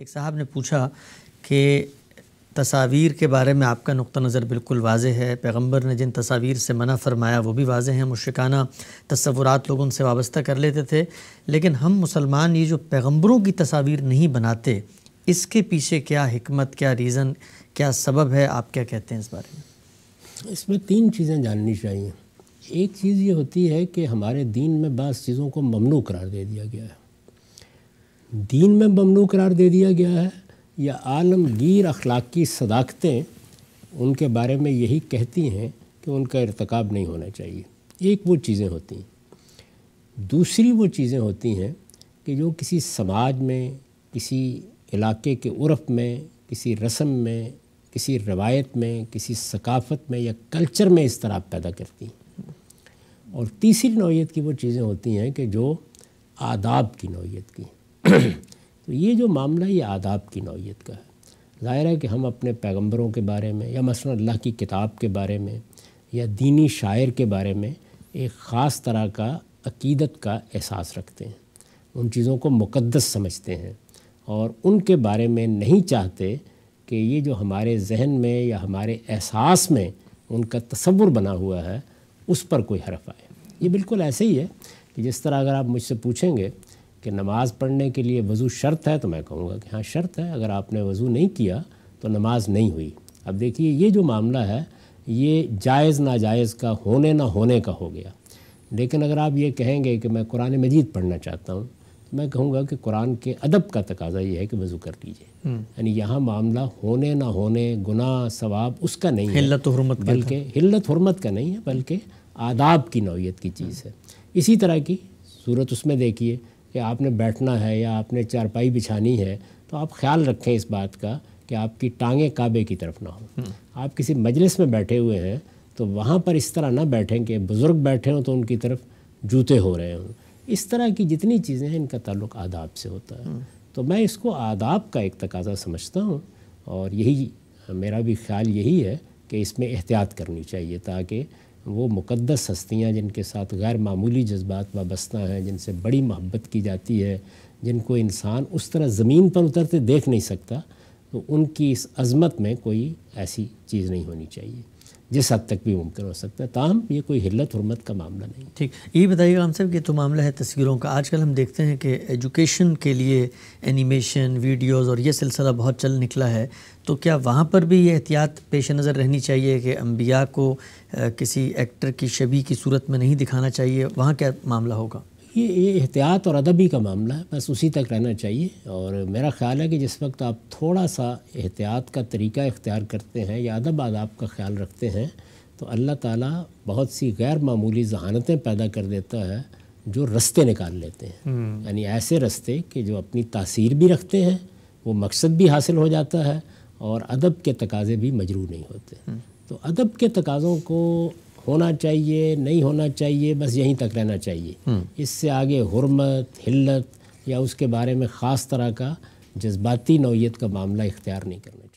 एक साहब ने पूछा कि तस्वीर के बारे में आपका नुक़ नज़र बिल्कुल वाज है पैगम्बर ने जिन तस्वीर से मना फरमाया वो भी वाज हैं मुश्काना तस्वुरात लोग उनसे वाबस्ता कर लेते थे लेकिन हम मुसलमान ये जो पैगम्बरों की तस्वीर नहीं बनाते इसके पीछे क्या हमत क्या रीज़न क्या सबब है आप क्या कहते हैं इस बारे में इसमें तीन चीज़ें जाननी चाहिए एक चीज़ ये होती है कि हमारे दीन में बस चीज़ों को ममनू करार दे दिया गया है दीन में ममनू करार दे दिया गया है या आलमगीर अखलाकी सदाकतें उनके बारे में यही कहती हैं कि उनका इरतकब नहीं होना चाहिए एक वो चीज़ें होती हैं दूसरी वो चीज़ें होती हैं कि जो किसी समाज में किसी इलाके के उर्फ में किसी रस्म में किसी रवायत में किसी सकाफ़त में या कल्चर में इस तरह पैदा करती हैं और तीसरी नौीयत की वो चीज़ें होती हैं कि जो आदाब की नौीयत की हैं तो ये जो मामला ये आदाब की नौीयत का है ज़ाहिर है कि हम अपने पैगम्बरों के बारे में या मसल अल्लाह की किताब के बारे में या दीनी शायर के बारे में एक ख़ास तरह का अकीदत का एहसास रखते हैं उन चीज़ों को मुकद्दस समझते हैं और उनके बारे में नहीं चाहते कि ये जो हमारे जहन में या हमारे एहसास में उनका तस्वुर बना हुआ है उस पर कोई हरफ आए ये बिल्कुल ऐसे ही है कि जिस तरह अगर आप मुझसे पूछेंगे कि नमाज़ पढ़ने के लिए वज़ू शर्त है तो मैं कहूँगा कि हाँ शर्त है अगर आपने वज़ू नहीं किया तो नमाज नहीं हुई अब देखिए ये जो मामला है ये जायज़ नाजायज़ का होने ना होने का हो गया लेकिन अगर आप ये कहेंगे कि मैं कुरान मजीद पढ़ना चाहता हूँ तो मैं कहूँगा कि कुरान के अदब का तकाजा ये है कि वज़ू कर लीजिए हम्म। यानी यहाँ मामला होने ना होने गुनाह सवाब उसका नहीं हिल्लत हरमत बल्कि हिल्लत हरमत का नहीं है बल्कि आदाब की नौीयत की चीज़ है इसी तरह की सूरत उसमें देखिए कि आपने बैठना है या आपने चारपाई बिछानी है तो आप ख्याल रखें इस बात का कि आपकी टांगें काबे की तरफ ना हो हम्म। आप किसी मजलिस में बैठे हुए हैं तो वहाँ पर इस तरह ना बैठें कि बुज़ुर्ग बैठे हों तो उनकी तरफ जूते हो रहे हों इस तरह की जितनी चीज़ें हैं इनका ताल्लुक आदाब से होता है हम्म। तो मैं इसको आदाब का एक तकाजा समझता हूँ और यही मेरा भी ख्याल यही है कि इसमें एहतियात करनी चाहिए ताकि वो मुक़दस हस्तियाँ जिनके साथ गैर मामूली जज्बात वाबस्ता हैं जिनसे बड़ी मोहब्बत की जाती है जिनको इंसान उस तरह ज़मीन पर उतरते देख नहीं सकता तो उनकी इस अज़मत में कोई ऐसी चीज़ नहीं होनी चाहिए जिस हद तक भी मुमकिन हो सकता है ताहम ये कोई हिलत हरमत का मामला नहीं ठीक ये बताइए हम सब ये तो मामला है तस्वीरों का आजकल हम देखते हैं कि एजुकेशन के लिए एनिमेशन वीडियोस और ये सिलसिला बहुत चल निकला है तो क्या वहाँ पर भी ये एहतियात पेश नज़र रहनी चाहिए कि अम्बिया को किसी एक्टर की शबी की सूरत में नहीं दिखाना चाहिए वहाँ क्या मामला होगा ये ये एहतियात और अदबी का मामला है बस उसी तक रहना चाहिए और मेरा ख्याल है कि जिस वक्त आप थोड़ा सा एहतियात का तरीका इख्तियार करते हैं या अदब आदाब का ख्याल रखते हैं तो अल्लाह ताला बहुत सी गैर मामूली जहानतें पैदा कर देता है जो रस्ते निकाल लेते हैं हम्म। यानी ऐसे रस्ते कि जो अपनी तासीर भी रखते हैं वो मकसद भी हासिल हो जाता है और अदब के तकाजे भी मजरू नहीं होते हम्म। तो अदब के तकाज़ों को होना चाहिए नहीं होना चाहिए बस यहीं तक रहना चाहिए हम्म। इससे आगे हरमत हिल्लत या उसके बारे में ख़ास तरह का जज्बाती नौीयत का मामला इख्तियार नहीं करना चाहिए